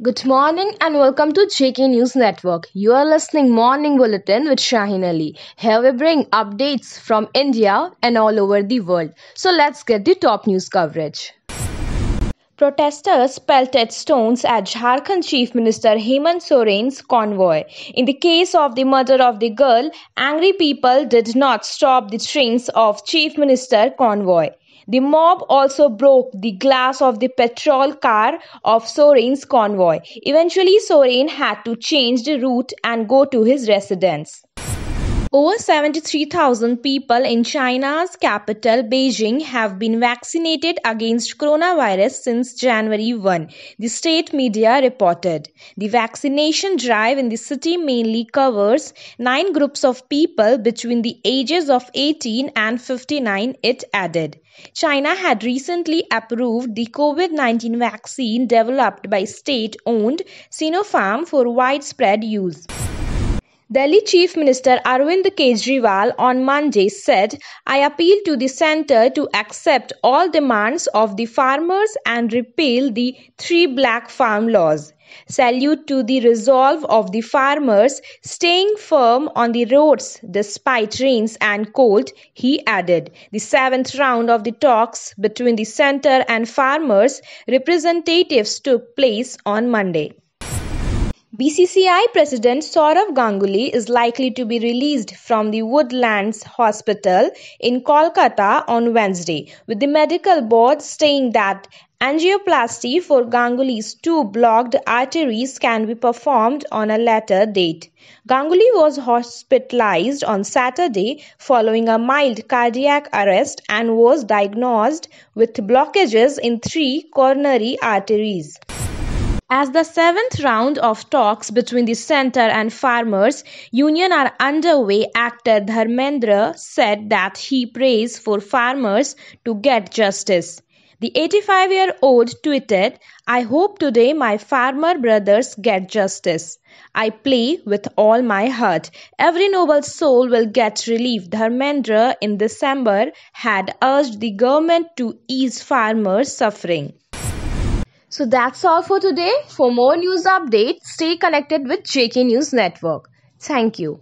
Good morning and welcome to JK News Network. You are listening Morning Bulletin with Shaheen Ali. Here we bring updates from India and all over the world. So let's get the top news coverage. Protesters pelted stones at Jharkhand Chief Minister Hemant Soren's convoy. In the case of the murder of the girl, angry people did not stop the trains of Chief Minister convoy. The mob also broke the glass of the patrol car of Soren's convoy; eventually Soren had to change the route and go to his residence. Over seventy-three thousand people in China's capital Beijing have been vaccinated against coronavirus since January 1, the state media reported. The vaccination drive in the city mainly covers nine groups of people between the ages of 18 and 59, it added. China had recently approved the COVID 19 vaccine developed by state owned Sinopharm for widespread use. Delhi Chief Minister Arvind Kejriwal on Monday said, I appeal to the centre to accept all demands of the farmers and repeal the three black farm laws. Salute to the resolve of the farmers staying firm on the roads despite rains and cold, he added. The seventh round of the talks between the centre and farmers representatives took place on Monday. BCCI President Sourav Ganguly is likely to be released from the Woodlands Hospital in Kolkata on Wednesday, with the medical board saying that angioplasty for Ganguly's two blocked arteries can be performed on a later date. Ganguly was hospitalized on Saturday following a mild cardiac arrest and was diagnosed with blockages in three coronary arteries. As the seventh round of talks between the centre and farmers' union are underway, actor Dharmendra said that he prays for farmers to get justice. The 85 year old tweeted, I hope today my farmer brothers get justice. I play with all my heart. Every noble soul will get relief. Dharmendra in December had urged the government to ease farmers' suffering. So that's all for today. For more news updates, stay connected with JK News Network. Thank you.